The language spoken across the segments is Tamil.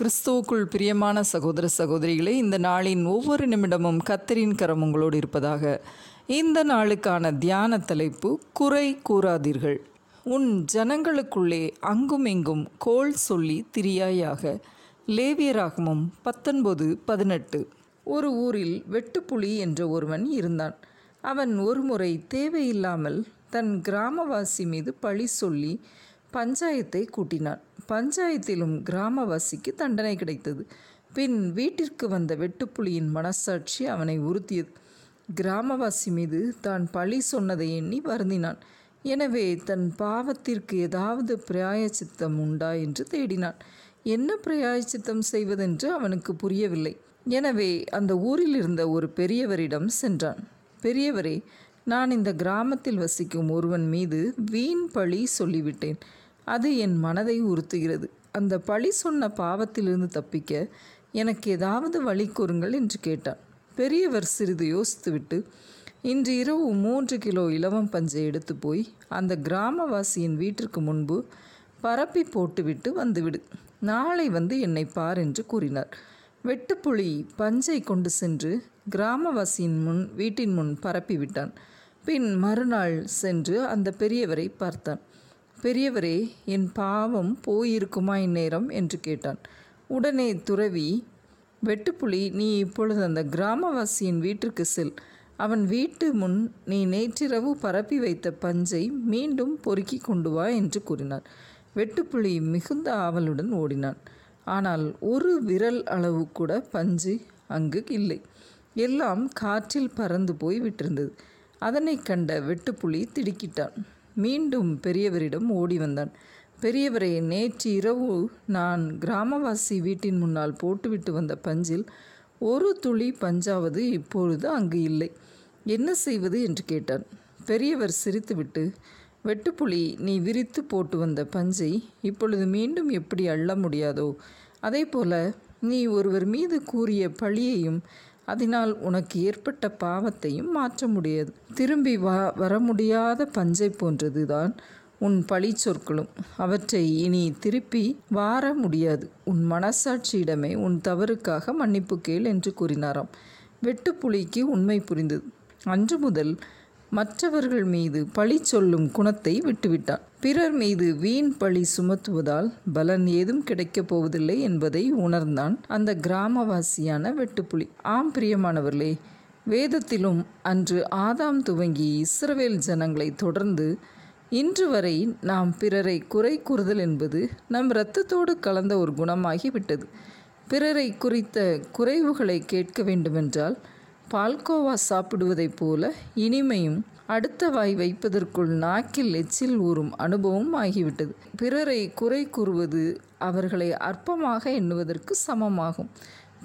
கிறிஸ்துவுக்குள் பிரியமான சகோதர சகோதரிகளே இந்த நாளின் ஒவ்வொரு நிமிடமும் கத்தரின் கரம் உங்களோடு இருப்பதாக இந்த நாளுக்கான தியான தலைப்பு குறை கூறாதீர்கள் உன் ஜனங்களுக்குள்ளே அங்கும் இங்கும் கோல் சொல்லி திரியாயாக லேவியராகமும் பத்தொன்பது பதினெட்டு ஒரு ஊரில் வெட்டுப்புலி என்ற ஒருவன் இருந்தான் அவன் ஒருமுறை தேவையில்லாமல் தன் கிராமவாசி மீது பழி சொல்லி பஞ்சாயத்தை கூட்டினான் பஞ்சாயத்திலும் கிராமவாசிக்கு தண்டனை கிடைத்தது பின் வீட்டிற்கு வந்த வெட்டுப்புலியின் மனசாட்சி அவனை உறுத்தியது கிராமவாசி மீது தான் பழி சொன்னதை எண்ணி வருந்தினான் எனவே தன் பாவத்திற்கு ஏதாவது பிராயச்சித்தம் உண்டா என்று தேடினான் என்ன பிராயச்சித்தம் செய்வதென்று அவனுக்கு புரியவில்லை எனவே அந்த ஊரில் இருந்த ஒரு பெரியவரிடம் சென்றான் பெரியவரே நான் இந்த கிராமத்தில் வசிக்கும் ஒருவன் மீது வீண் பழி சொல்லிவிட்டேன் அது என் மனதை உறுத்துகிறது அந்த பழி சொன்ன பாவத்திலிருந்து தப்பிக்க எனக்கு ஏதாவது வழி கூறுங்கள் என்று கேட்டான் பெரியவர் சிறிது யோசித்துவிட்டு இன்று இரவு மூன்று கிலோ இலவம் பஞ்சை எடுத்து போய் அந்த கிராமவாசியின் வீட்டிற்கு முன்பு பரப்பி போட்டுவிட்டு வந்துவிடு நாளை வந்து என்னை பார் என்று கூறினார் வெட்டுப்புலி பஞ்சை கொண்டு சென்று கிராமவாசியின் முன் வீட்டின் முன் பரப்பிவிட்டான் பின் மறுநாள் சென்று அந்த பெரியவரை பார்த்தான் பெரியவரே என் பாவம் போயிருக்குமா இந்நேரம் என்று கேட்டான் உடனே துறவி வெட்டுப்புலி நீ இப்பொழுது அந்த கிராமவாசியின் வீட்டிற்கு செல் அவன் வீட்டு முன் நீ நேற்றிரவு பரப்பி வைத்த பஞ்சை மீண்டும் பொறுக்கி கொண்டு வா என்று கூறினார் வெட்டுப்புலி மிகுந்த ஆவலுடன் ஓடினான் ஆனால் ஒரு விரல் அளவு கூட பஞ்சு அங்கு இல்லை எல்லாம் காற்றில் பறந்து போய் விட்டிருந்தது அதனை கண்ட வெட்டுப்புலி திடுக்கிட்டான் மீண்டும் பெரியவரிடம் ஓடி வந்தான் பெரியவரே நேற்று இரவு நான் கிராமவாசி வீட்டின் முன்னால் போட்டுவிட்டு வந்த பஞ்சில் ஒரு துளி பஞ்சாவது இப்பொழுது அங்கு இல்லை என்ன செய்வது என்று கேட்டான் பெரியவர் சிரித்துவிட்டு வெட்டுப்புலி நீ விரித்து போட்டு வந்த பஞ்சை இப்பொழுது மீண்டும் எப்படி அள்ள முடியாதோ அதே போல நீ ஒருவர் மீது கூறிய பழியையும் அதனால் உனக்கு ஏற்பட்ட பாவத்தையும் மாற்ற முடியாது திரும்பி வா வர முடியாத பஞ்சை போன்றதுதான் உன் பழி சொற்களும் அவற்றை இனி திருப்பி வார முடியாது உன் மனசாட்சியிடமே உன் தவறுக்காக மன்னிப்பு கேள் என்று கூறினாராம் வெட்டுப்புலிக்கு உண்மை புரிந்தது அன்று முதல் மற்றவர்கள் மீது பழி சொல்லும் குணத்தை விட்டுவிட்டான் பிறர் மீது வீண் பழி சுமத்துவதால் பலன் ஏதும் கிடைக்கப் போவதில்லை என்பதை உணர்ந்தான் அந்த கிராமவாசியான வெட்டுப்புலி ஆம் பிரியமானவர்களே வேதத்திலும் அன்று ஆதாம் துவங்கி இஸ்ரவேல் ஜனங்களை தொடர்ந்து இன்று வரை நாம் பிறரை குறை கூறுதல் என்பது நம் இரத்தத்தோடு கலந்த ஒரு குணமாகிவிட்டது பிறரை குறித்த குறைவுகளை கேட்க வேண்டுமென்றால் பால்கோவா சாப்பிடுவதைப் போல இனிமையும் அடுத்த வாய் வைப்பதற்குள் நாக்கில் எச்சில் ஊறும் அனுபவம் ஆகிவிட்டது பிறரை குறை கூறுவது அவர்களை அற்பமாக எண்ணுவதற்கு சமமாகும்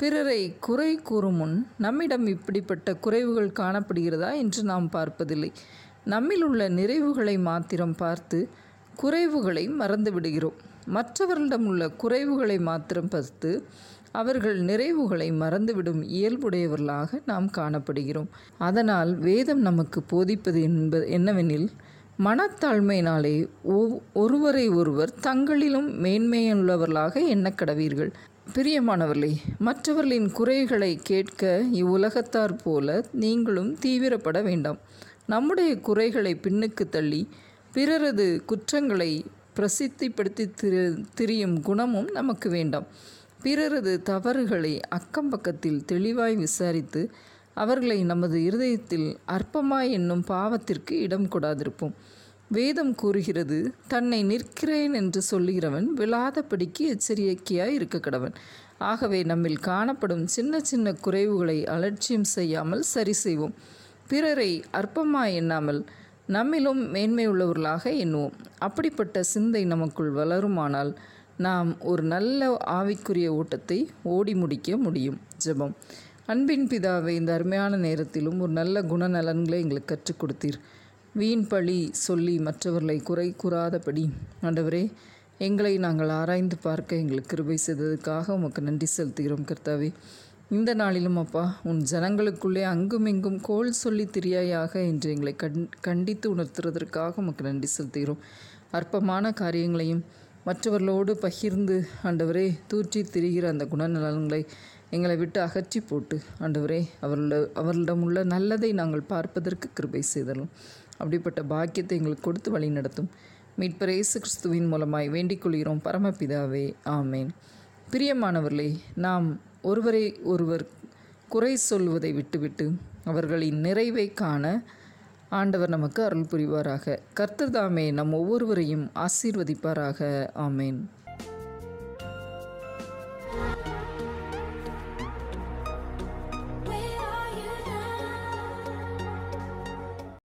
பிறரை குறை கூறும் முன் நம்மிடம் இப்படிப்பட்ட குறைவுகள் காணப்படுகிறதா என்று நாம் பார்ப்பதில்லை நம்மில் உள்ள நிறைவுகளை மாத்திரம் பார்த்து குறைவுகளை மறந்துவிடுகிறோம் மற்றவர்களிடம் உள்ள குறைவுகளை மாத்திரம் பார்த்து அவர்கள் நிறைவுகளை மறந்துவிடும் இயல்புடையவர்களாக நாம் காணப்படுகிறோம் அதனால் வேதம் நமக்கு போதிப்பது என்பது என்னவெனில் மனத்தாழ்மையினாலே ஒருவரை ஒருவர் தங்களிலும் மேன்மையுள்ளவர்களாக எண்ணக்கடவீர்கள் பிரியமானவர்களே மற்றவர்களின் குறைகளை கேட்க இவ்வுலகத்தார் போல நீங்களும் தீவிரப்பட வேண்டாம் நம்முடைய குறைகளை பின்னுக்கு தள்ளி பிறரது குற்றங்களை பிரசித்திப்படுத்தி திரு திரியும் குணமும் நமக்கு வேண்டாம் பிறரது தவறுகளை அக்கம் பக்கத்தில் தெளிவாய் விசாரித்து அவர்களை நமது இருதயத்தில் அற்பமாய் என்னும் பாவத்திற்கு இடம் கூடாதிருப்போம் வேதம் கூறுகிறது தன்னை நிற்கிறேன் என்று சொல்லுகிறவன் விழாதபடிக்கு எச்சரிக்கையாய் இருக்க கடவன் ஆகவே நம்மில் காணப்படும் சின்ன சின்ன குறைவுகளை அலட்சியம் செய்யாமல் சரி செய்வோம் பிறரை அற்பமாய் எண்ணாமல் நம்மிலும் மேன்மை உள்ளவர்களாக எண்ணுவோம் அப்படிப்பட்ட சிந்தை நமக்குள் வளருமானால் நாம் ஒரு நல்ல ஆவிக்குரிய ஓட்டத்தை ஓடி முடிக்க முடியும் ஜெபம் அன்பின் பிதாவை இந்த அருமையான நேரத்திலும் ஒரு நல்ல குணநலன்களை எங்களுக்கு கற்றுக் கொடுத்தீர் வீண் பழி சொல்லி மற்றவர்களை குறை கூறாதபடி ஆண்டவரே எங்களை நாங்கள் ஆராய்ந்து பார்க்க எங்களுக்கு கிருபை செய்ததுக்காக உமக்கு நன்றி செலுத்துகிறோம் கர்த்தாவே இந்த நாளிலும் அப்பா உன் ஜனங்களுக்குள்ளே அங்குமிங்கும் கோல் சொல்லி திரியாயாக என்று எங்களை கண் கண்டித்து உணர்த்துறதற்காக உமக்கு நன்றி செலுத்துகிறோம் அற்பமான காரியங்களையும் மற்றவர்களோடு பகிர்ந்து ஆண்டவரே தூற்றி திரிகிற அந்த குணநலன்களை எங்களை விட்டு அகற்றி போட்டு ஆண்டவரே அவர்கள அவர்களிடம் உள்ள நல்லதை நாங்கள் பார்ப்பதற்கு கிருபை செய்தலும் அப்படிப்பட்ட பாக்கியத்தை எங்களுக்கு கொடுத்து வழி நடத்தும் மீட்பர் இயேசு கிறிஸ்துவின் மூலமாய் வேண்டிக் கொள்கிறோம் பரமபிதாவே ஆமேன் பிரியமானவர்களே நாம் ஒருவரை ஒருவர் குறை சொல்வதை விட்டுவிட்டு அவர்களின் நிறைவை காண ஆண்டவர் நமக்கு அருள் புரிவாராக கர்த்தர் தாமே நம் ஒவ்வொருவரையும் ஆசீர்வதிப்பாராக ஆமேன்